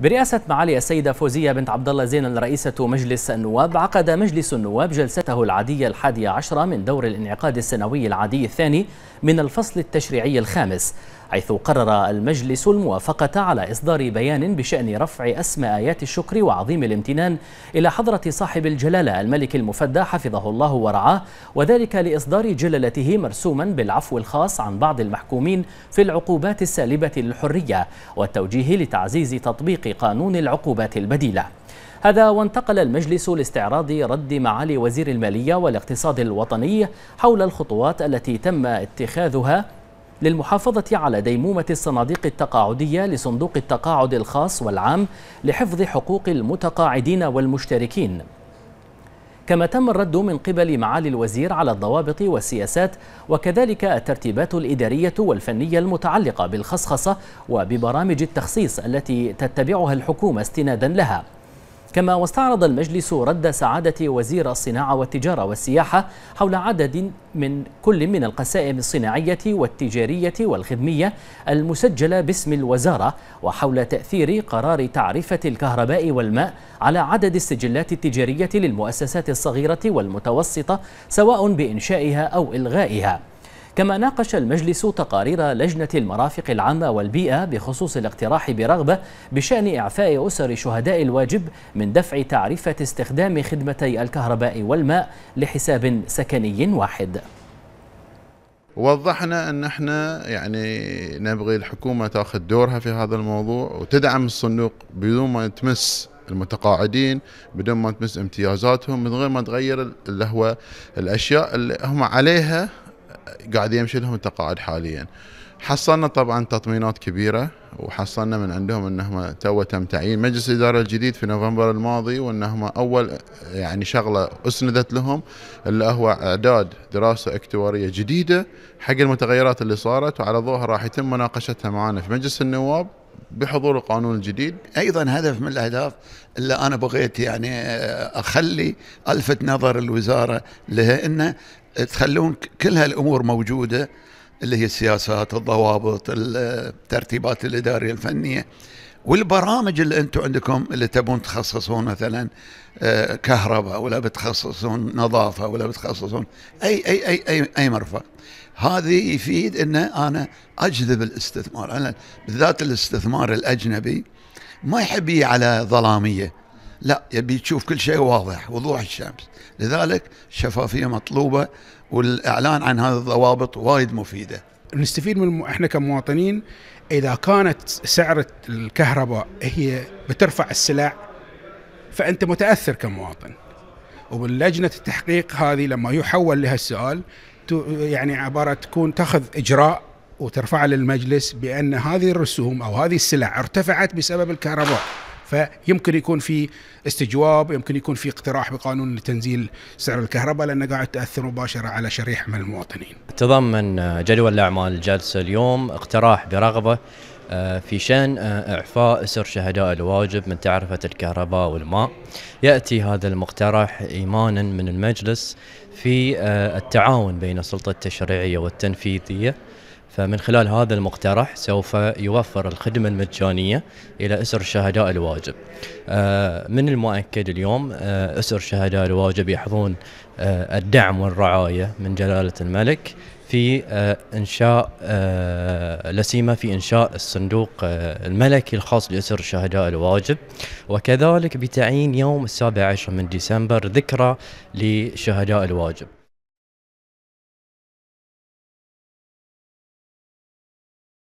برئاسة معالي السيدة فوزية بنت عبد الله زين رئيسة مجلس النواب عقد مجلس النواب جلسته العادية الحادية عشرة من دور الانعقاد السنوي العادي الثاني من الفصل التشريعي الخامس حيث قرر المجلس الموافقة على إصدار بيان بشأن رفع أسماء آيات الشكر وعظيم الامتنان إلى حضرة صاحب الجلالة الملك المفدى حفظه الله ورعاه وذلك لإصدار جلالته مرسوما بالعفو الخاص عن بعض المحكومين في العقوبات السالبة للحرية والتوجيه لتعزيز تطبيق قانون العقوبات البديلة هذا وانتقل المجلس لاستعراض رد معالي وزير المالية والاقتصاد الوطني حول الخطوات التي تم اتخاذها للمحافظة على ديمومة الصناديق التقاعدية لصندوق التقاعد الخاص والعام لحفظ حقوق المتقاعدين والمشتركين كما تم الرد من قبل معالي الوزير على الضوابط والسياسات وكذلك الترتيبات الإدارية والفنية المتعلقة بالخصخصة وببرامج التخصيص التي تتبعها الحكومة استنادا لها كما واستعرض المجلس رد سعادة وزير الصناعة والتجارة والسياحة حول عدد من كل من القسائم الصناعية والتجارية والخدمية المسجلة باسم الوزارة وحول تأثير قرار تعرفة الكهرباء والماء على عدد السجلات التجارية للمؤسسات الصغيرة والمتوسطة سواء بإنشائها أو إلغائها كما ناقش المجلس تقارير لجنة المرافق العامة والبيئة بخصوص الاقتراح برغبة بشأن إعفاء أسر شهداء الواجب من دفع تعرفة استخدام خدمتي الكهرباء والماء لحساب سكني واحد وضحنا ان احنا يعني نبغي الحكومه تاخذ دورها في هذا الموضوع وتدعم الصندوق بدون ما تمس المتقاعدين بدون ما تمس امتيازاتهم من غير ما تغير اللي هو الاشياء اللي هم عليها قاعد يمشي لهم التقاعد حاليا حصلنا طبعا تطمينات كبيره وحصلنا من عندهم انهم تو تم تعيين مجلس الاداره الجديد في نوفمبر الماضي وانهم اول يعني شغله اسندت لهم اللي هو اعداد دراسه اكتواريه جديده حق المتغيرات اللي صارت وعلى ظهر راح يتم مناقشتها معنا في مجلس النواب بحضور القانون الجديد ايضا هدف من الاهداف اللي انا بغيت يعني آه، اخلي الفت نظر الوزاره لها انه تخلون كل هالامور موجوده اللي هي السياسات الضوابط الترتيبات الاداريه الفنيه والبرامج اللي انتم عندكم اللي تبون تخصصون مثلا آه، كهرباء ولا بتخصصون نظافه ولا بتخصصون اي اي اي اي, أي مرفأ هذه يفيد ان انا اجذب الاستثمار انا بالذات الاستثمار الاجنبي ما يحب على ظلاميه لا يبي تشوف كل شيء واضح وضوح الشمس لذلك الشفافيه مطلوبه والاعلان عن هذه الضوابط وايد مفيده نستفيد من احنا كمواطنين اذا كانت سعر الكهرباء هي بترفع السلع فانت متاثر كمواطن وباللجنه التحقيق هذه لما يحول لها السؤال يعني عباره تكون تاخذ اجراء وترفع للمجلس بان هذه الرسوم او هذه السلع ارتفعت بسبب الكهرباء فيمكن يكون في استجواب يمكن يكون في اقتراح بقانون لتنزيل سعر الكهرباء لانه قاعد تاثر مباشره على شريحه من المواطنين. تضمن جدول الاعمال الجلسه اليوم اقتراح برغبه آه، في شأن آه، إعفاء أسر شهداء الواجب من تعرفة الكهرباء والماء يأتي هذا المقترح إيمانا من المجلس في آه، التعاون بين السلطة التشريعية والتنفيذية فمن خلال هذا المقترح سوف يوفر الخدمة المجانية إلى أسر شهداء الواجب من المؤكد اليوم أسر شهداء الواجب يحظون الدعم والرعاية من جلالة الملك في آه، انشاء آه، لسيمه في انشاء الصندوق آه، الملكي الخاص لاسر شهداء الواجب وكذلك بتعيين يوم السابع عشر من ديسمبر ذكرى لشهداء الواجب